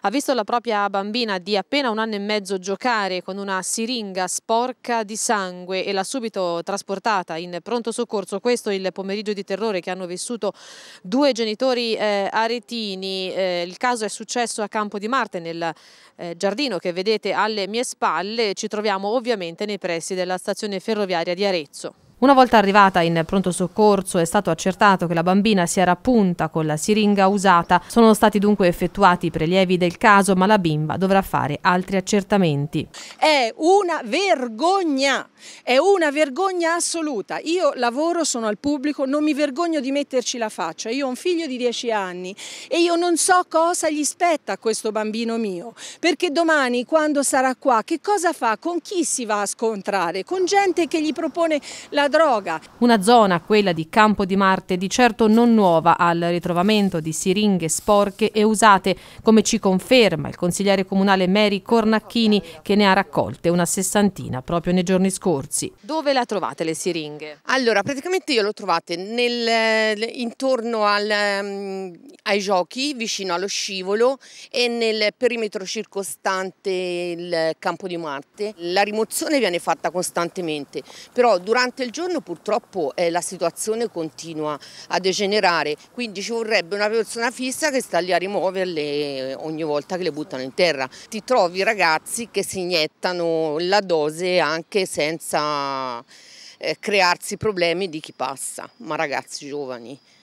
ha visto la propria bambina di appena un anno e mezzo giocare con una siringa sporca di sangue e l'ha subito trasportata in pronto soccorso. Questo è il pomeriggio di terrore che hanno vissuto due genitori eh, aretini. Eh, il caso è successo a Campo di Marte, nel eh, giardino che vedete alle mie spalle. Ci troviamo ovviamente nei pressi della stazione ferroviaria di Arezzo. Una volta arrivata in pronto soccorso è stato accertato che la bambina si era punta con la siringa usata. Sono stati dunque effettuati i prelievi del caso, ma la bimba dovrà fare altri accertamenti. È una vergogna, è una vergogna assoluta. Io lavoro, sono al pubblico, non mi vergogno di metterci la faccia. Io ho un figlio di 10 anni e io non so cosa gli spetta a questo bambino mio, perché domani quando sarà qua che cosa fa? Con chi si va a scontrare? Con gente che gli propone la droga. Una zona, quella di Campo di Marte, di certo non nuova al ritrovamento di siringhe sporche e usate, come ci conferma il consigliere comunale Mary Cornacchini che ne ha raccolte una sessantina proprio nei giorni scorsi. Dove la trovate le siringhe? Allora, praticamente io l'ho trovate nel, intorno al, mm, ai giochi, vicino allo scivolo e nel perimetro circostante il Campo di Marte. La rimozione viene fatta costantemente, però durante il giorno giorno purtroppo eh, la situazione continua a degenerare, quindi ci vorrebbe una persona fissa che sta lì a rimuoverle eh, ogni volta che le buttano in terra. Ti trovi ragazzi che si iniettano la dose anche senza eh, crearsi problemi di chi passa, ma ragazzi giovani.